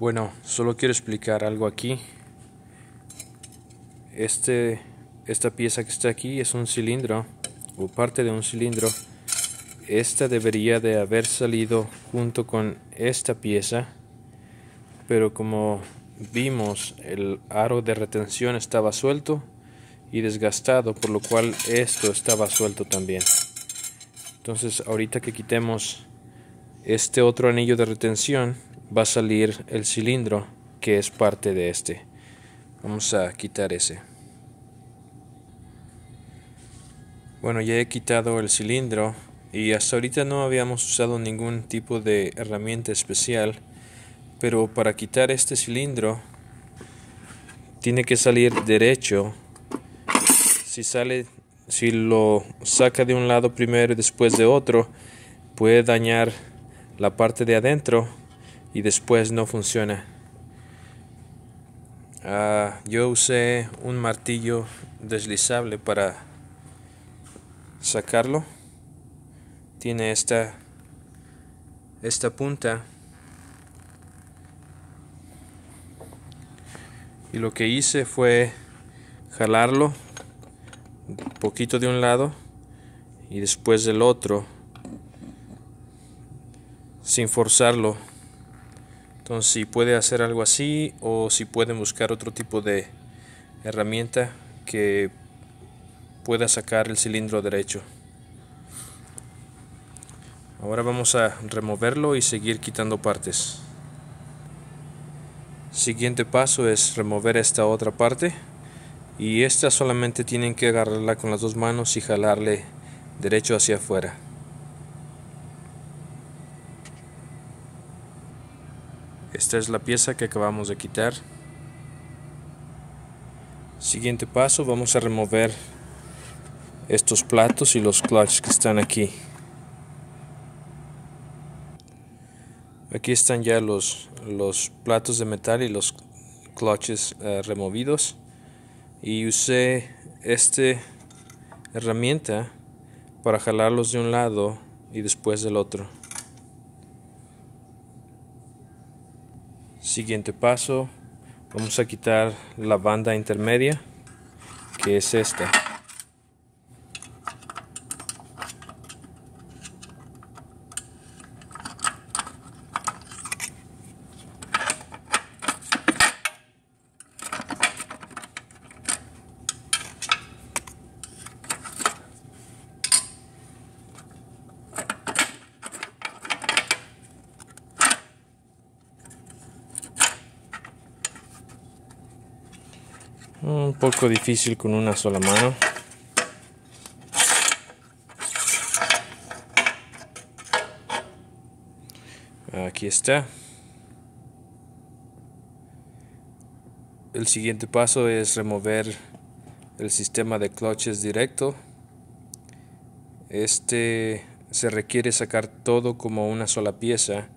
Bueno, solo quiero explicar algo aquí. Este, esta pieza que está aquí es un cilindro o parte de un cilindro. Esta debería de haber salido junto con esta pieza, pero como vimos el aro de retención estaba suelto y desgastado, por lo cual esto estaba suelto también. Entonces ahorita que quitemos este otro anillo de retención, va a salir el cilindro que es parte de este vamos a quitar ese bueno ya he quitado el cilindro y hasta ahorita no habíamos usado ningún tipo de herramienta especial pero para quitar este cilindro tiene que salir derecho si sale si lo saca de un lado primero y después de otro puede dañar la parte de adentro y después no funciona. Ah, yo usé un martillo deslizable para sacarlo. Tiene esta, esta punta. Y lo que hice fue jalarlo un poquito de un lado y después del otro sin forzarlo entonces si puede hacer algo así o si pueden buscar otro tipo de herramienta que pueda sacar el cilindro derecho. Ahora vamos a removerlo y seguir quitando partes. Siguiente paso es remover esta otra parte y esta solamente tienen que agarrarla con las dos manos y jalarle derecho hacia afuera. Esta es la pieza que acabamos de quitar. Siguiente paso, vamos a remover estos platos y los clutches que están aquí. Aquí están ya los, los platos de metal y los clutches eh, removidos. Y usé esta herramienta para jalarlos de un lado y después del otro. siguiente paso vamos a quitar la banda intermedia que es esta Un poco difícil con una sola mano. Aquí está. El siguiente paso es remover el sistema de cloches directo. Este se requiere sacar todo como una sola pieza.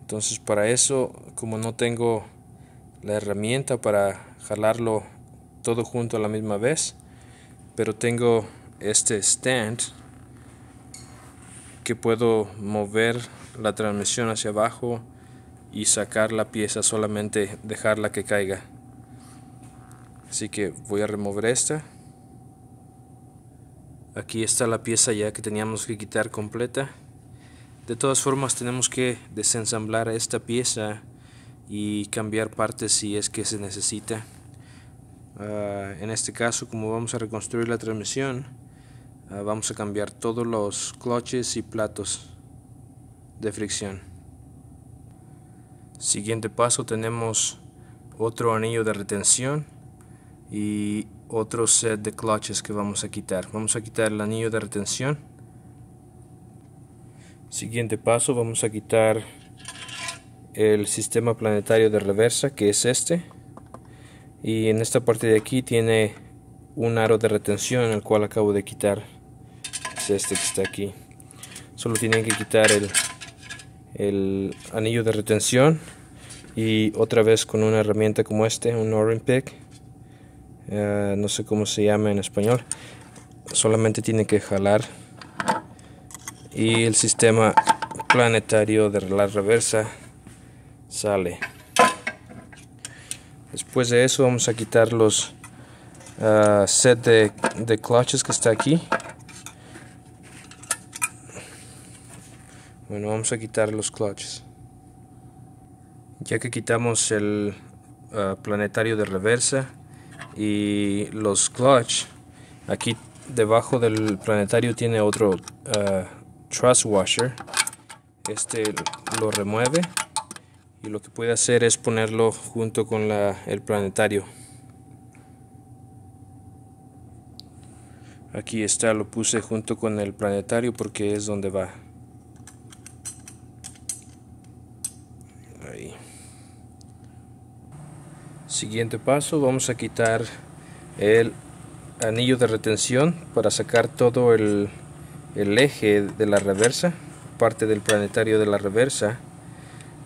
Entonces para eso, como no tengo la herramienta para jalarlo todo junto a la misma vez pero tengo este stand que puedo mover la transmisión hacia abajo y sacar la pieza solamente dejarla que caiga así que voy a remover esta aquí está la pieza ya que teníamos que quitar completa de todas formas tenemos que desensamblar esta pieza y cambiar partes si es que se necesita Ah, en este caso, como vamos a reconstruir la transmisión, ah, vamos a cambiar todos los cloches y platos de fricción. Siguiente paso, tenemos otro anillo de retención y otro set de clutches que vamos a quitar. Vamos a quitar el anillo de retención. Siguiente paso, vamos a quitar el sistema planetario de reversa, que es este y en esta parte de aquí tiene un aro de retención el cual acabo de quitar es este que está aquí solo tienen que quitar el, anillo de retención y otra vez con una herramienta como este un o pick eh, no sé cómo se llama en español solamente tienen que jalar y el sistema planetario de la reversa sale después de eso vamos a quitar los ah, set de, clutches que está aquí bueno vamos a quitar los clutches ya que quitamos el ah, planetario de reversa y los clutch aquí debajo del planetario tiene otro ah, truss washer este lo remueve y lo que puede hacer es ponerlo junto con el planetario aquí está lo puse junto con el planetario porque es donde va ahí siguiente paso vamos a quitar el anillo de retención para sacar todo el, el eje de la reversa parte del planetario de la reversa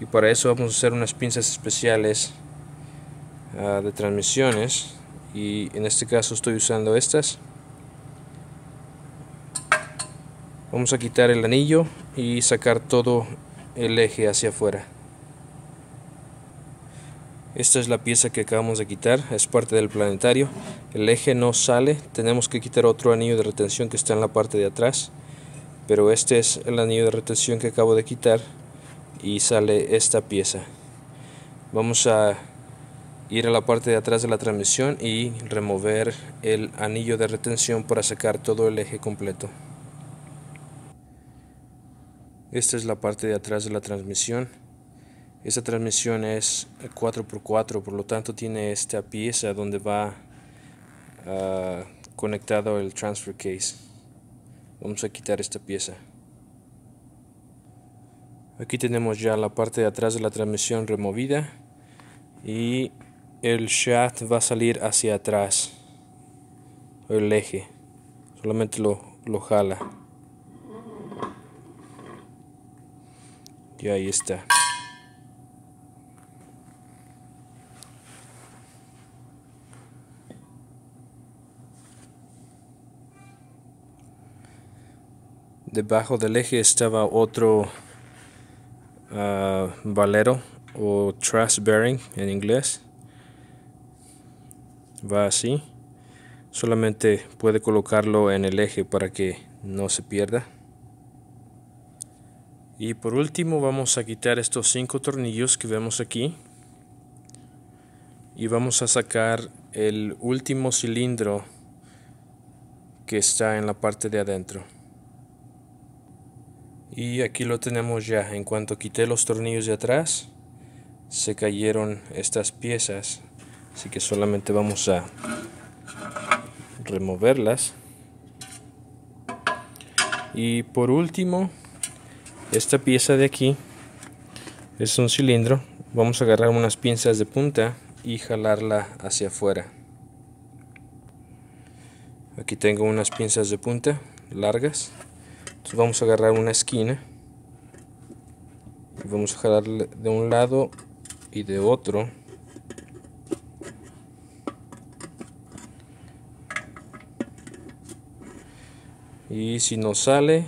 y para eso vamos a hacer unas pinzas especiales ah, de transmisiones y en este caso estoy usando estas vamos a quitar el anillo y sacar todo el eje hacia afuera esta es la pieza que acabamos de quitar es parte del planetario el eje no sale tenemos que quitar otro anillo de retención que está en la parte de atrás pero este es el anillo de retención que acabo de quitar y sale esta pieza vamos a ir a la parte de atrás de la transmisión y remover el anillo de retención para sacar todo el eje completo esta es la parte de atrás de la transmisión esta transmisión es 4x4 por lo tanto tiene esta pieza donde va ah, conectado el transfer case vamos a quitar esta pieza Aquí tenemos ya la parte de atrás de la transmisión removida y el shaft va a salir hacia atrás, el eje, solamente lo, lo jala. Y ahí está. Debajo del eje estaba otro Ah, valero o trash bearing en inglés va así solamente puede colocarlo en el eje para que no se pierda y por último vamos a quitar estos cinco tornillos que vemos aquí y vamos a sacar el último cilindro que está en la parte de adentro y aquí lo tenemos ya en cuanto quité los tornillos de atrás se cayeron estas piezas así que solamente vamos a removerlas y por último esta pieza de aquí es un cilindro vamos a agarrar unas pinzas de punta y jalarla hacia afuera aquí tengo unas pinzas de punta largas vamos a agarrar una esquina y vamos a jalar de un lado y de otro y si no sale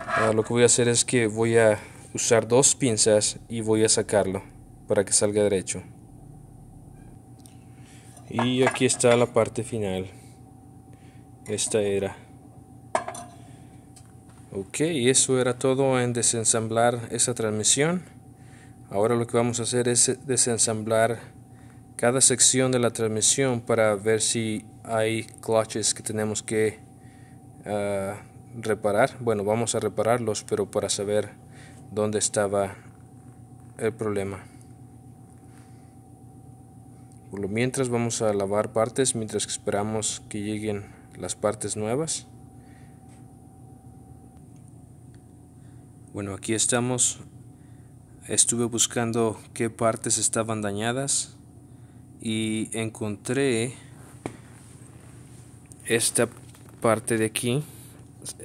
ah, lo que voy a hacer es que voy a usar dos pinzas y voy a sacarlo para que salga derecho y aquí está la parte final esta era Ok, eso era todo en desensamblar esa transmisión. Ahora lo que vamos a hacer es desensamblar cada sección de la transmisión para ver si hay clutches que tenemos que ah, reparar. Bueno, vamos a repararlos, pero para saber dónde estaba el problema. mientras vamos a lavar partes mientras esperamos que lleguen las partes nuevas. Bueno, aquí estamos. Estuve buscando qué partes estaban dañadas y encontré esta parte de aquí.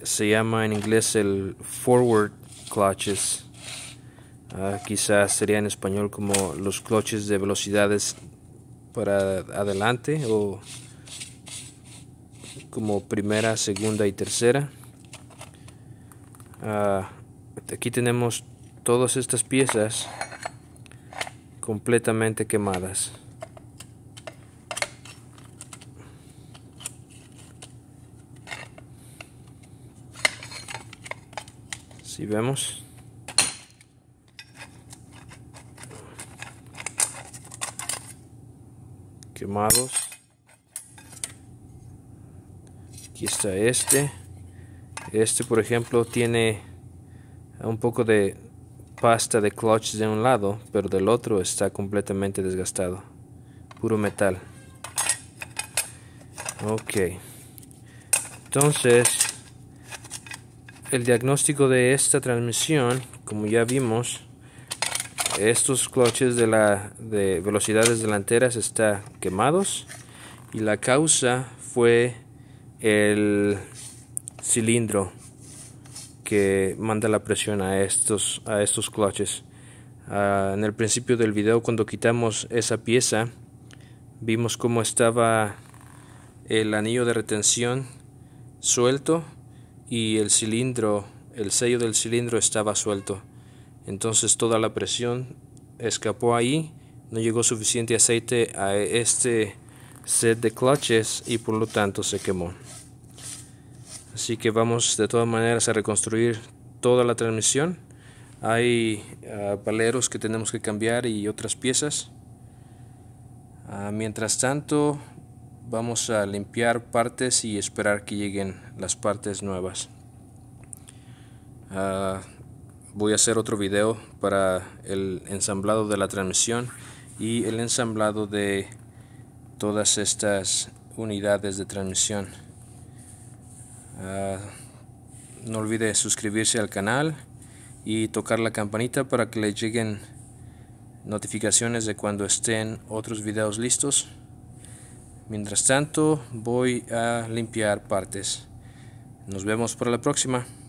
Se llama en inglés el forward clutches. Ah, quizás sería en español como los clutches de velocidades para adelante o como primera, segunda y tercera. Ah, aquí tenemos todas estas piezas completamente quemadas si vemos quemados aquí está este este por ejemplo tiene un poco de pasta de clutch de un lado, pero del otro está completamente desgastado. Puro metal. Ok. Entonces, el diagnóstico de esta transmisión, como ya vimos, estos clutches de, la, de velocidades delanteras está quemados y la causa fue el cilindro que manda la presión a estos, a estos clutches. Ah, en el principio del video cuando quitamos esa pieza vimos cómo estaba el anillo de retención suelto y el cilindro, el sello del cilindro estaba suelto. Entonces toda la presión escapó ahí, no llegó suficiente aceite a este set de clutches y por lo tanto se quemó. Así que vamos de todas maneras a reconstruir toda la transmisión. Hay ah, paleros que tenemos que cambiar y otras piezas. Ah, mientras tanto, vamos a limpiar partes y esperar que lleguen las partes nuevas. Ah, voy a hacer otro video para el ensamblado de la transmisión y el ensamblado de todas estas unidades de transmisión. Ah, no olvide suscribirse al canal y tocar la campanita para que le lleguen notificaciones de cuando estén otros videos listos. Mientras tanto, voy a limpiar partes. Nos vemos para la próxima.